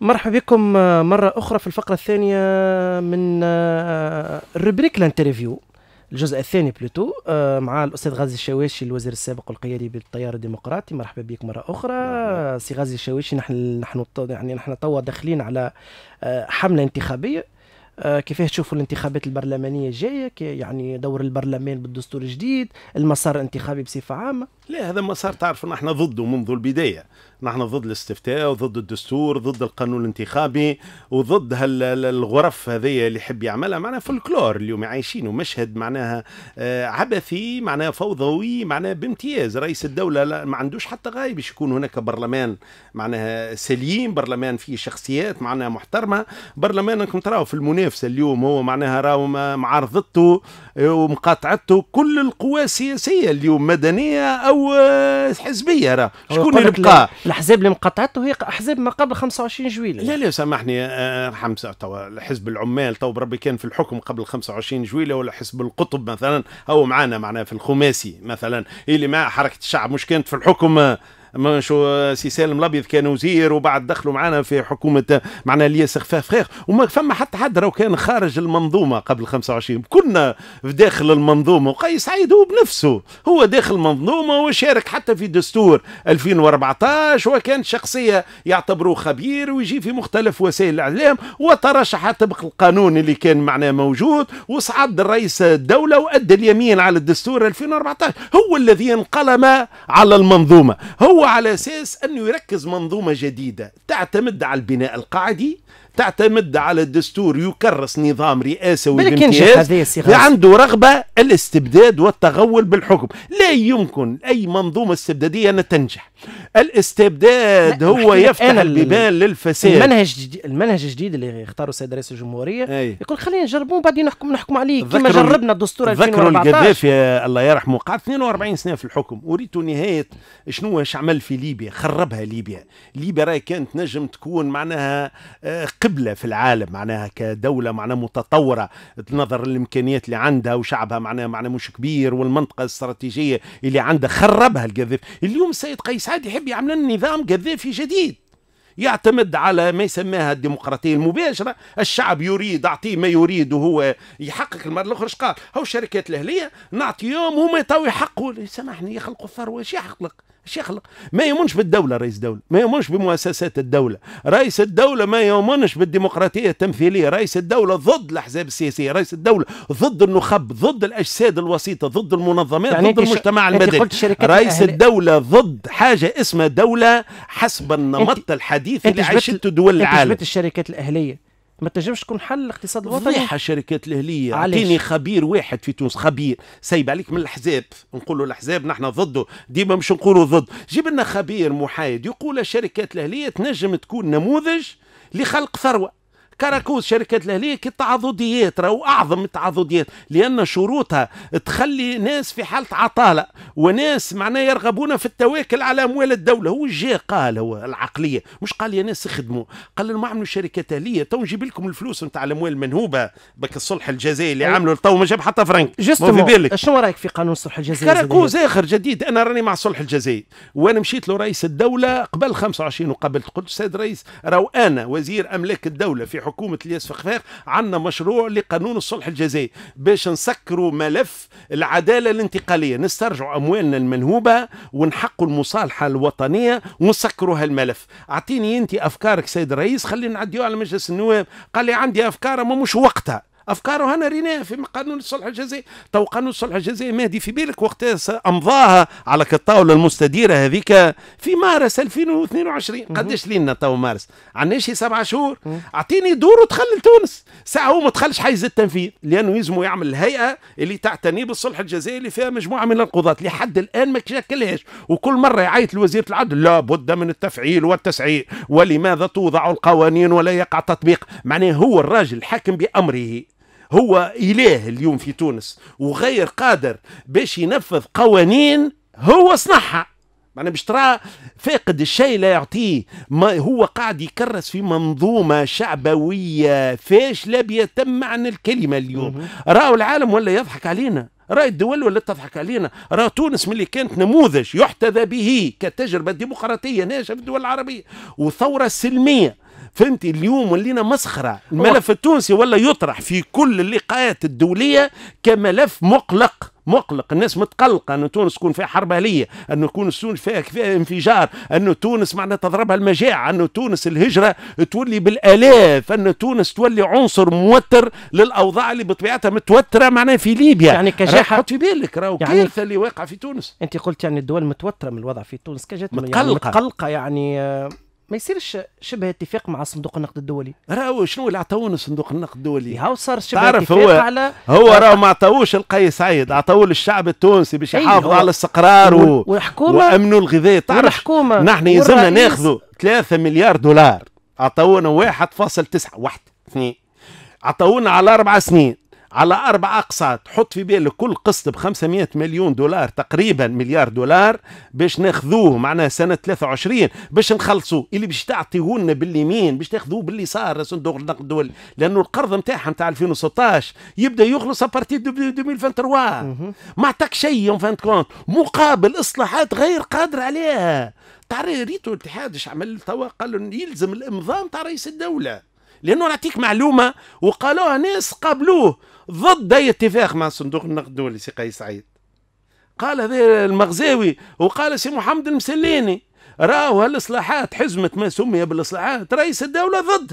مرحبا بكم مرة أخرى في الفقرة الثانية من آه، الربريك الانترفيو الجزء الثاني بلوتو آه، مع الأستاذ غازي الشواشي الوزير السابق والقيادي بالتيار الديمقراطي مرحبا بك مرة أخرى سي غازي الشواشي نحن نحن يعني نحن توا داخلين على آه، حملة انتخابية كيف تشوفوا الانتخابات البرلمانية الجاية يعني دور البرلمان بالدستور الجديد المسار الانتخابي بصفة عامة لا هذا مسار تعرفوا نحن ضده منذ البداية نحن ضد الاستفتاء وضد الدستور ضد القانون الانتخابي وضد هالغرف هذه اللي يحب يعملها معناها فولكلور اليوم عايشينه مشهد معناها آه، عبثي معناها فوضوي معناها بامتياز رئيس الدولة لا ما عندوش حتى غاية باش يكون هناك برلمان معناها سليم برلمان فيه شخصيات معناها محترمة برلمان انكم تراو في المنافسة اليوم هو معناها راهو معارضته آه، ومقاطعته كل القوى السياسية اليوم مدنية أو آه، حزبية راه شكون اللي بقى الاحزاب اللي انقطعت وهي احزاب ما قبل 25 جويليه لا لا سامحني ارحم آه، آه، توا حزب العمال تو بربي كان في الحكم قبل 25 جويليه ولا حزب القطب مثلا هو معانا معنا في الخماسي مثلا اللي مع حركه الشعب مش كانت في الحكم آه، شو سي سالم الابيض كان وزير وبعد دخلوا معنا في حكومه معنا الياس خفاف خير وما فما حتى حد راه كان خارج المنظومه قبل 25 كنا في داخل المنظومه وقيس سعيد هو بنفسه هو داخل المنظومه وشارك حتى في دستور 2014 وكان شخصيه يعتبروه خبير ويجي في مختلف وسائل الاعلام وترشح طبق القانون اللي كان معناه موجود وصعد رئيس الدوله وادى اليمين على الدستور 2014 هو الذي انقلم على المنظومه هو على أساس أنه يركز منظومة جديدة تعتمد على البناء القاعدي تعتمد على الدستور يكرس نظام رئاسوي بامتياز عنده رغبة الاستبداد والتغول بالحكم لا يمكن أي منظومة استبدادية أن تنجح الاستبداد هو يفتح البيبان للفساد المنهج الجديد المنهج الجديد اللي اختاره السيد رئيس الجمهوريه أي. يقول خلينا نجربوا وبعدين نحكم نحكم عليه كما جربنا الدستور 2014 ذكروا القذافي الله يرحمه قعد 42 سنه في الحكم وريته نهايه شنو اش عمل في ليبيا خربها ليبيا ليبيا راهي كانت نجم تكون معناها آه، قبله في العالم معناها كدوله معناها متطوره نظر للامكانيات اللي عندها وشعبها معناها معناها مش كبير والمنطقه الاستراتيجيه اللي عندها خربها القذافي اليوم السيد قيس سعد يحب يعمل لنا نظام قذافي جديد يعتمد على ما يسماها الديمقراطيه المباشره، الشعب يريد اعطيه ما يريد وهو يحقق المره الاخرى اش قال؟ هو الشركات الاهليه نعطيهم هما تو يحققوا سامحني يخلقوا الثروه اش يخلق؟ باش يخلق ما يؤمنش بالدوله رئيس الدوله ما يؤمنش بمؤسسات الدوله رئيس الدوله ما يؤمنش بالديمقراطيه التمثيليه رئيس الدوله ضد الاحزاب السياسيه رئيس الدوله ضد النخب ضد الاجساد الوسيطه ضد المنظمات يعني ضد المجتمع ش... المدني رئيس أهل... الدوله ضد حاجه اسمها دوله حسب النمط الحديث اللي عايشته دول العالم الشركات الاهليه ما تنجمش تكون حل الاقتصاد الوطني مليحه الشركات الاهليه اعطيني خبير واحد في تونس خبير سايب عليك من الاحزاب نقولوا الاحزاب نحن ضده ديما مش نقولوا ضد جيب لنا خبير محايد يقول الشركات الاهليه تنجم تكون نموذج لخلق ثروه كراكوز شركه الاهليه كي راهو اعظم التعاضديات لان شروطها تخلي ناس في حاله عطاله وناس معناه يرغبون في التواكل على اموال الدوله هو جا قال هو العقليه مش قال يا ناس خدموا قال ما عملوا شركات اهليه تو نجيب لكم الفلوس نتاع الاموال المنهوبه بك الصلح الجزائري اللي أيوه. عملوا تو ما جاب حتى فرنك في بالك شنو رايك في قانون الصلح الجزائري كراكوز اخر جديد انا راني مع صلح الجزائري وانا مشيت لرئيس الدوله قبل 25 وقبلت قلت استاذ رئيس راهو انا وزير املاك الدوله في حكومه الياس فخفاخ عندنا مشروع لقانون الصلح الجزائي باش نسكروا ملف العداله الانتقاليه نسترجعوا اموالنا المنهوبه ونحقوا المصالحه الوطنيه ونسكروا هالملف اعطيني انت افكارك سيد الرئيس خلينا نعديو على مجلس النواب قال لي عندي افكار ما مش وقتها افكاره هنا ريناها في قانون الصلح الجزائي تو قانون الصلح الجزائي مهدي في بالك وقت امضاها على الطاوله المستديره هذيك في مارس 2022 قداش لينا تو مارس عندنا شي سبع شهور اعطيني دور وتخلي لتونس ساعه هو ما دخلش حيز التنفيذ لانه يلزمه يعمل الهيئه اللي تعتني بالصلح الجزائي اللي فيها مجموعه من القضاة لحد الان ما تشكلهاش وكل مره يعيط لوزيره العدل لا بد من التفعيل والتسعير ولماذا توضع القوانين ولا يقع تطبيق معناه هو الراجل حاكم بامره هو إله اليوم في تونس وغير قادر باش ينفذ قوانين هو صنعها معناها باش ترى فاقد الشيء لا يعطيه ما هو قاعد يكرس في منظومه شعبويه فاشله بيتم معنى الكلمه اليوم راهو العالم ولا يضحك علينا راي الدول ولا تضحك علينا راه تونس ملي كانت نموذج يحتذى به كتجربه ديمقراطيه ناجحه في الدول العربيه وثوره سلميه فهمتي اليوم ولينا مسخره الملف التونسي ولا يطرح في كل اللقاءات الدوليه كملف مقلق مقلق الناس متقلقه انه تونس تكون فيها حرب اهليه انه يكون تونس فيها انفجار انه تونس معنا تضربها المجاعه انه تونس الهجره تولي بالالاف انه تونس تولي عنصر موتر للاوضاع اللي بطبيعتها متوتره معنا في ليبيا يعني كجاحه حط في بالك راهو يعني كارثه اللي واقعه في تونس انت قلت يعني الدول متوتره من الوضع في تونس كجات يعني متقلقه يعني متقلقه آه، يعني ما يصيرش شبه اتفاق مع صندوق النقد الدولي راهو شنو اللي عطاونا صندوق النقد الدولي هاو صار شبه تعرف اتفاق هو على هو راهو ما عطاوش القيس سعيد عطاو للشعب التونسي باش أيوة، يحافظ على الاستقرار و... والحكومه وامن الغذاء تعرف نحن يلزمنا ناخذوا 3 مليار دولار عطاونا 1.9 واحد اثنين عطاونا على اربع سنين على أربع أقساط حط في بالك كل قسط ب 500 مليون دولار تقريبا مليار دولار باش ناخذوه معناها سنة 23 باش نخلصوا اللي باش تعطيهولنا باليمين باش تاخذوه باليسار صندوق النقد الدولي لأنه القرض نتاعها نتاع 2016 يبدا يخلص أبارتي 2023 ما عطاك شيء فان كونت مقابل إصلاحات غير قادر عليها ترى ريتو الاتحاد اش عمل توا قال يلزم الامضاء نتاع رئيس الدوله لانه نعطيك معلومه وقالوها ناس قابلوه ضد اي اتفاق مع صندوق النقد الدولي سي قيس سعيد قال هذا المغزاوي وقال سي محمد المسليني راهو هالاصلاحات حزمه ما سمي بالاصلاحات رئيس الدوله ضد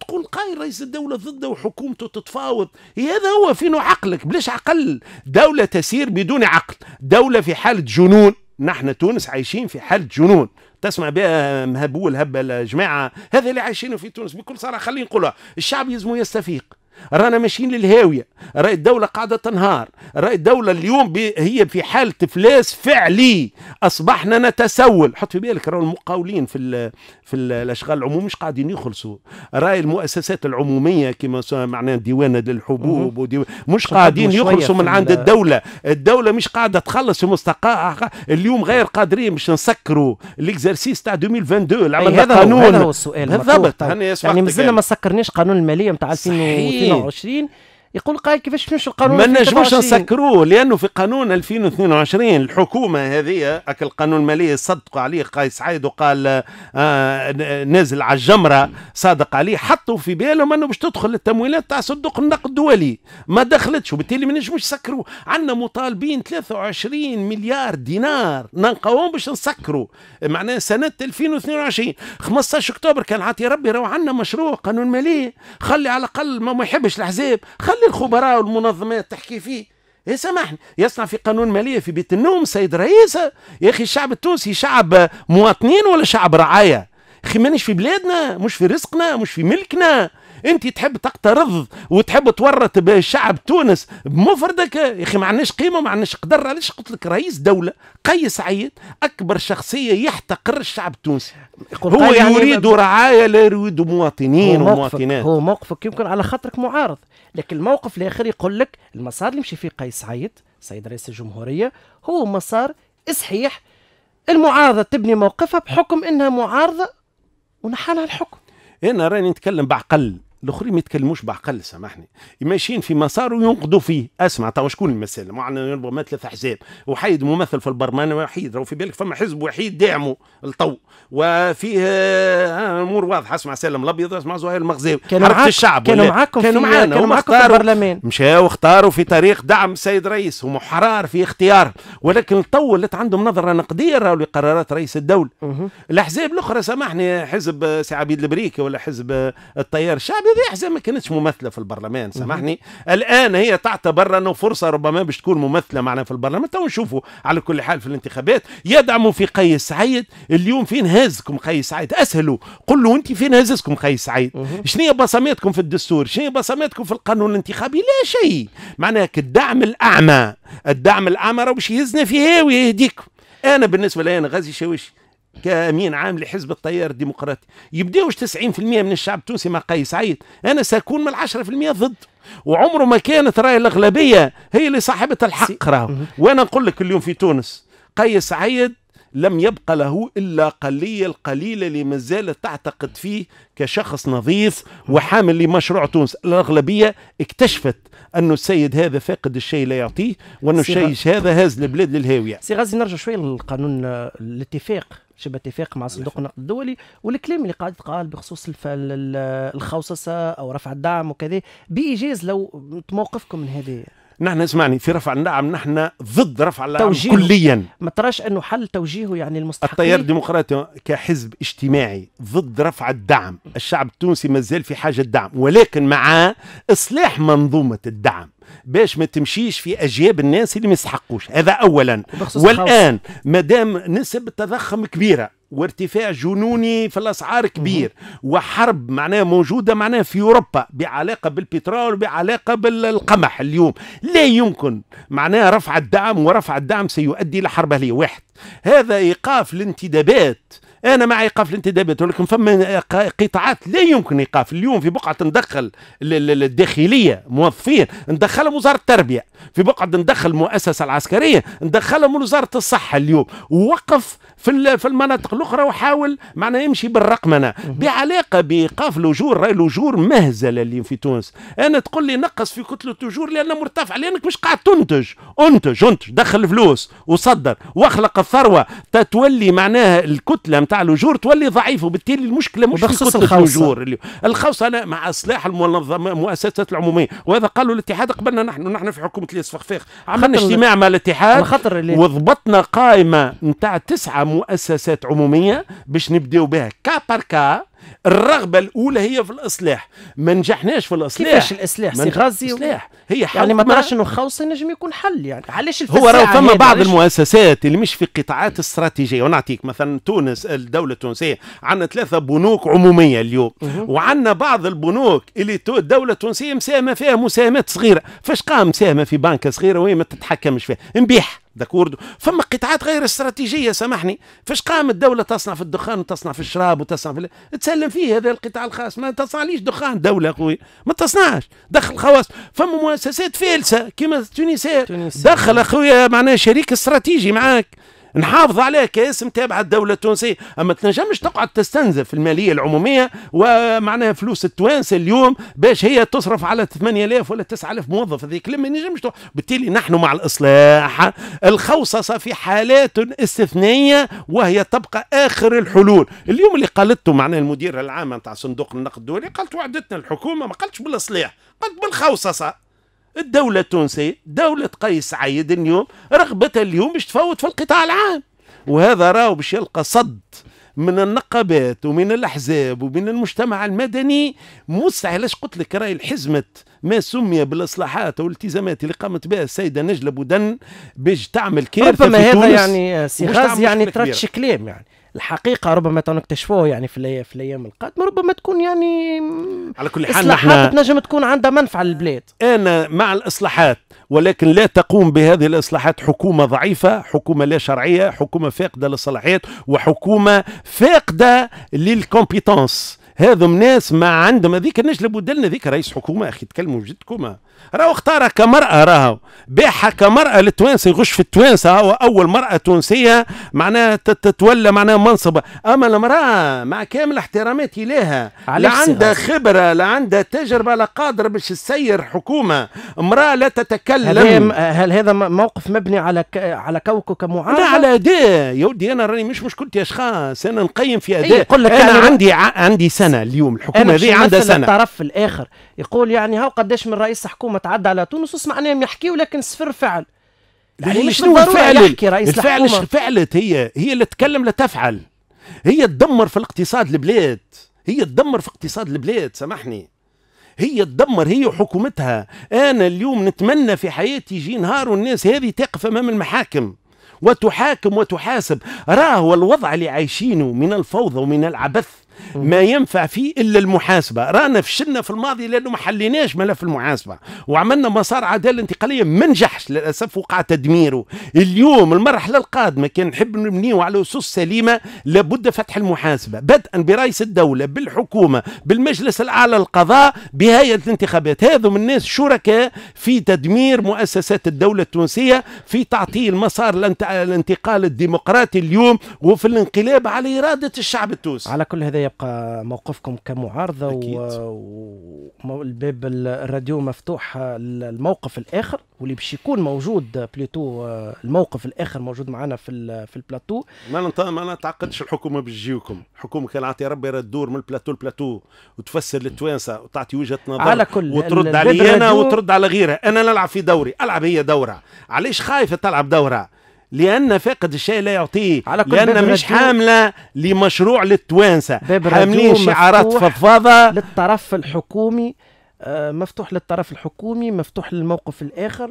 تقول قايل رئيس الدولة ضده وحكومته تتفاوض هذا هو فين عقلك بلاش عقل دولة تسير بدون عقل دولة في حالة جنون نحن تونس عايشين في حالة جنون تسمع بها مهبول هبل جماعه هذا اللي عايشين في تونس بكل صراحه خلينا نقولها الشعب يلزمو يستفيق رانا ماشيين للهاويه راي الدوله قاعده تنهار راي الدوله اليوم هي في حاله افلاس فعلي اصبحنا نتسول حط في بالك راهو المقاولين في الـ في الـ الاشغال العموميه مش قاعدين يخلصوا راي المؤسسات العموميه كما معناها ديوان للحبوب وديوان مش قاعدين يخلصوا من عند الدوله الدوله مش قاعده تخلص في مستقاها اليوم غير قادرين باش نسكروا الاكزرسيس تاع 2022 قانون هذا هو السؤال بالضبط طيب. يعني مازلنا ما سكرناش قانون الماليه نتاع 2022 2022 يقول قائل كيفاش مش القانون ما نجموش نسكروه لانه في قانون 2022 الحكومه هذه اك القانون الماليه صدقوا عليه قايس عايد وقال آه نازل على الجمره صادق عليه حطوا في بالهم انه باش تدخل التمويلات تاع صندوق النقد الدولي ما دخلتش وبالتالي ما نجموش نسكروه عندنا مطالبين 23 مليار دينار نلقاوهم باش نسكروا معناها سنه 2022 15 اكتوبر كان عاطي ربي راهو عندنا مشروع قانون مالي خلي على الاقل ما يحبش الاحزاب خلي الخبراء والمنظمات تحكي فيه يا سامحني يصنع في قانون مالية في بيت النوم سيد رئيس يا أخي الشعب التونسي شعب مواطنين ولا شعب رعاية أخي مانيش في بلادنا مش في رزقنا مش في ملكنا انت تحب تقترض وتحب تورط بشعب تونس بمفردك يا اخي ما عندناش قيمه ما عندناش قدر علاش قلت لك رئيس دوله قيس عيد اكبر شخصيه يحتقر الشعب التونسي هو يعني يريد رعايه لا يريد مواطنين ومواطنات هو موقفك يمكن على خاطرك معارض لكن الموقف الاخر يقول لك المسار اللي مشي فيه قيس عيد سيد رئيس الجمهوريه هو مسار صحيح المعارضه تبني موقفها بحكم انها معارضه ونحالها الحكم انا راني نتكلم بعقل الاخرين ما يتكلموش بعقل سامحني ماشيين في مسار وينقدوا فيه اسمع توا شكون المساله معنا ربما ثلاث احزاب وحيد ممثل في البرلمان وحيد راهو في بالك فما حزب وحيد دعمه الطو وفيه آه، امور واضحه اسمع سالم الابيض اسمع زهير المغزاوي كانوا معاك الشعب كانوا معاكم كانوا معانا كانوا معاكم في البرلمان مشاو اختاروا في طريق دعم السيد رئيس هم حرار في اختيار ولكن الطو اللي عندهم نظره نقديه راه لقرارات رئيس الدوله الاحزاب الاخرى سامحني حزب سي عبيد البريكي ولا حزب التيار الشعبي هذه أحزاب ما كانتش ممثلة في البرلمان سامحني الآن هي تعتبر أنه فرصة ربما باش تكون ممثلة معنا في البرلمان تو نشوفوا على كل حال في الانتخابات يدعموا في قيس سعيد اليوم فين هزكم قيس سعيد أسهلوا قل له أنت فين هزكم قيس سعيد شنو هي بصماتكم في الدستور شنو هي بصماتكم في القانون الانتخابي لا شيء معناها الدعم الأعمى الدعم الأعمى راه باش يهزنا في هاوي يهديكم أنا بالنسبة لي أنا غازي شاويش كامين عام لحزب التيار الديمقراطي يبداوش 90% من الشعب التونسي مع قيس سعيد انا ساكون من 10% ضد وعمره ما كانت راي الاغلبيه هي اللي صاحبه الحق راهو وانا نقول لك اليوم في تونس قيس سعيد لم يبقى له إلا قليل القليلة اللي زالت تعتقد فيه كشخص نظيف وحامل لمشروع تونس الأغلبية اكتشفت أنه السيد هذا فاقد الشيء لا يعطيه وأنه الشيء هذا هاز البلاد للهاوية سي غازي نرجع شوية للقانون الاتفاق شبه اتفاق مع صندوق النقد الدولي والكلام اللي قاعد قال بخصوص الخوصصه او رفع الدعم وكذا بايجاز لو موقفكم من هذه نحن اسمعني في رفع النعم نحن ضد رفع النعم كليا ما تراش انه حل توجيهه يعني المستحقين التيار الديمقراطي كحزب اجتماعي ضد رفع الدعم الشعب التونسي مازال في حاجه الدعم ولكن مع اصلاح منظومه الدعم باش ما تمشيش في اجياب الناس اللي ما يستحقوش هذا اولا والان ما دام نسب التضخم كبيره وارتفاع جنوني في الاسعار كبير وحرب معناها موجوده معناها في اوروبا بعلاقه بالبترول بعلاقه بالقمح اليوم لا يمكن معناها رفع الدعم ورفع الدعم سيؤدي الى حرب اهليه واحد هذا ايقاف الانتدابات انا مع ايقاف الانتدابات ولكن فما قطاعات لا يمكن ايقاف اليوم في بقعه ندخل الداخليه موظفين ندخلهم وزاره التربيه في بقعه ندخل المؤسسه العسكريه ندخلهم وزاره الصحه اليوم ووقف في في المناطق الاخرى وحاول معنا يمشي بالرقمنه بعلاقه بايقاف الاجور راي الاجور مهزله اليوم في تونس انا تقول لي نقص في كتله الاجور لان مرتفع لانك مش قاعد تنتج انتج انتج دخل فلوس وصدر واخلق الثروه تتولي معناها الكتله نتاع الاجور تولي ضعيفه وبالتالي المشكله مش في كتله الاجور الخوصه الخوص انا مع اصلاح المنظمه المؤسسات العموميه وهذا قالوا الاتحاد قبلنا نحن نحن في حكومه الياس فخفاخ عملنا اجتماع مع الاتحاد وضبطنا قائمه نتاع تسعه مؤسسات عموميه باش نبداو بها كا بار كا الرغبه الاولى هي في الاصلاح ما نجحناش في الاصلاح كيفاش الاصلاح سي غازي الاصلاح هي حل يعني ما تعرفش انه خوص نجم يكون حل يعني علاش هو راه فما بعض المؤسسات اللي مش في قطاعات استراتيجيه ونعطيك مثلا تونس الدوله التونسيه عندنا ثلاثه بنوك عموميه اليوم وعندنا بعض البنوك اللي الدوله التونسيه مساهمه فيها مساهمات صغيره فاش قام مساهمه في بنك صغيره وهي ما تتحكمش فيها نبيح داكورد فما قطاعات غير استراتيجيه سامحني فاش قامت الدوله تصنع في الدخان وتصنع في الشراب وتصنع في تسلم فيه هذا القطاع الخاص ما تصنعليش دخان دوله اخوي ما تصنعش دخل خواص فما مؤسسات فالسه كيما تونسير دخل اخويا معناها شريك استراتيجي معاك نحافظ عليها كاسم تابع الدوله التونسيه اما تنجمش تقعد تستنزف الماليه العموميه ومعناها فلوس التوانسه اليوم باش هي تصرف على 8000 ولا 9000 موظف هذيك ما نجمش بالتالي نحن مع الاصلاح الخوصصه في حالات استثنائيه وهي تبقى اخر الحلول اليوم اللي قالته معناها المديره العامه نتاع صندوق النقد الدولي قالت وعدتنا الحكومه ما قالتش بالاصلاح قالت بالخوصصه الدولة التونسية دولة قيس سعيد اليوم رغبتها اليوم باش تفوت في القطاع العام وهذا راهو باش يلقى صد من النقابات ومن الاحزاب ومن المجتمع المدني موسع علاش قلت لك راهي الحزمه ما سمي بالاصلاحات والالتزامات اللي قامت بها السيده نجله بودن باش تعمل كارثه ربما هذا يعني آه، سي غاز يعني ترتش كلام يعني الحقيقه ربما تنكتشفوه يعني في, في الايام القادمه ربما تكون يعني على كل حال اصلاحات تنجم تكون عندها منفعه للبلاد انا مع الاصلاحات ولكن لا تقوم بهذه الاصلاحات حكومه ضعيفه حكومه لا شرعيه حكومه فاقده للصلاحيات وحكومه فاقده للكومبيتونس هذم ناس ما عندهم هذيك الناس لابد لنا ذيك رئيس حكومه اخي تكلموا جدكم راهو اختارها كمراه راهو باعها كمراه للتوانسه يغش في التوانسه هو اول مراه تونسيه معناها تتولى معناها منصب اما المراه مع كامل احتراماتي لها لا عندها خبره لا عندها تجربه لا قادره باش تسير حكومه امراه لا تتكلم هل, هل هذا موقف مبني على ك... على كوكو كمعارضه؟ لا على اداء يا ودي انا راني مش مشكلتي اشخاص انا نقيم في اداء أيه قل لك انا يعني عندي ع... عندي سنة سنه اليوم الحكومه هذه عندها سنه الطرف الاخر يقول يعني هاو قداش من رئيس حكومه تعدى على تونس انهم يحكيوا لكن صفر فعل يعني, يعني شنو الفعل يحكي رئيس الفعل فعلت هي هي اللي تكلم لا تفعل هي تدمر في الاقتصاد البلاد هي تدمر في اقتصاد البلاد سامحني هي تدمر هي وحكومتها انا اليوم نتمنى في حياتي يجي نهار والناس هذه تقف امام المحاكم وتحاكم وتحاسب راهو الوضع اللي عايشينه من الفوضى ومن العبث ما ينفع فيه الا المحاسبه رانا فشلنا في الماضي لانه ما حليناش ملف المحاسبه وعملنا مسار عداله انتقاليه ما نجحش للاسف وقع تدميره اليوم المرحله القادمه كان نحب نبنيه على اسس سليمه لابد فتح المحاسبه بدءا برئيس الدوله بالحكومه بالمجلس الاعلى للقضاء بهيئه الانتخابات هذو من الناس شركاء في تدمير مؤسسات الدوله التونسيه في تعطيل مسار الانتقال الديمقراطي اليوم وفي الانقلاب على اراده الشعب التونسي على كل هذا يا يبقى موقفكم كمعارضه والباب الراديو مفتوح الموقف الاخر واللي باش يكون موجود بليتو الموقف الاخر موجود معنا في في البلاتو ما نط... ما نتعقدش الحكومه تجيكم الحكومه كان عطي ربي تدور من البلاتو لبلاتو وتفسر للتوانسه وتعطي وجهه نظر على كل وترد علي انا وترد على غيرها انا نلعب في دوري العب هي دوره علاش خايفه تلعب دوره لان فاقد الشيء لا يعطيه على كل لان مش حامله لمشروع للتوانسه حاملين شعارات فضفاضه للطرف الحكومي آه، مفتوح للطرف الحكومي مفتوح للموقف الاخر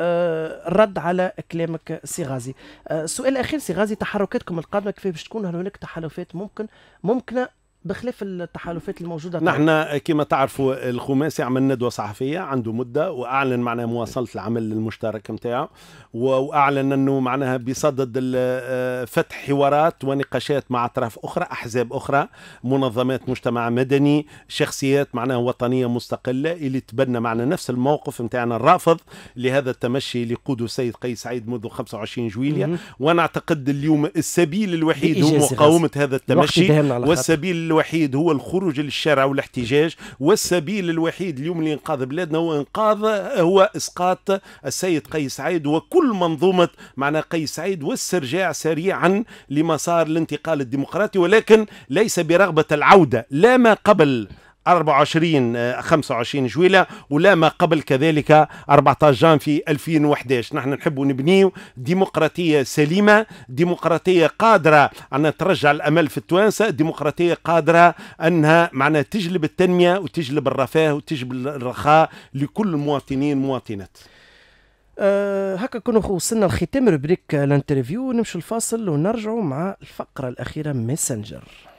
الرد آه، على كلامك سي غازي السؤال آه، الاخير سي غازي تحركاتكم القادمه كيف باش تكون هل هناك تحالفات ممكن ممكنه بخلاف التحالفات الموجوده طيب. نحن كما تعرفوا الخماسي عمل ندوه صحفيه عنده مده واعلن معناها مواصله العمل المشترك نتاعو واعلن انه معناها بصدد آه، فتح حوارات ونقاشات مع اطراف اخرى احزاب اخرى منظمات مجتمع مدني شخصيات معناها وطنيه مستقله اللي تبنى معنا نفس الموقف نتاعنا الرافض لهذا التمشي اللي يقوده السيد قيس سعيد منذ 25 جويليا وانا اعتقد اليوم السبيل الوحيد هو مقاومه هذا التمشي والسبيل الوحيد هو الخروج للشارع والاحتجاج والسبيل الوحيد اليوم لإنقاذ بلادنا هو إنقاذ هو إسقاط السيد قيس سعيد وكل منظومة معنا قيس سعيد واسترجاع سريعا لمسار الانتقال الديمقراطي ولكن ليس برغبة العودة لا ما قبل 24 25 آه، جويلة ولا ما قبل كذلك 14 جان في 2011 نحن نحب نبني ديمقراطية سليمة ديمقراطية قادرة أن ترجع الأمل في التوانسة ديمقراطية قادرة أنها معنا تجلب التنمية وتجلب الرفاه وتجلب الرخاء لكل المواطنين والمواطنات أه هكا كنا وصلنا لختام ربريك الانترفيو نمشي الفاصل ونرجعوا مع الفقره الاخيره ميسنجر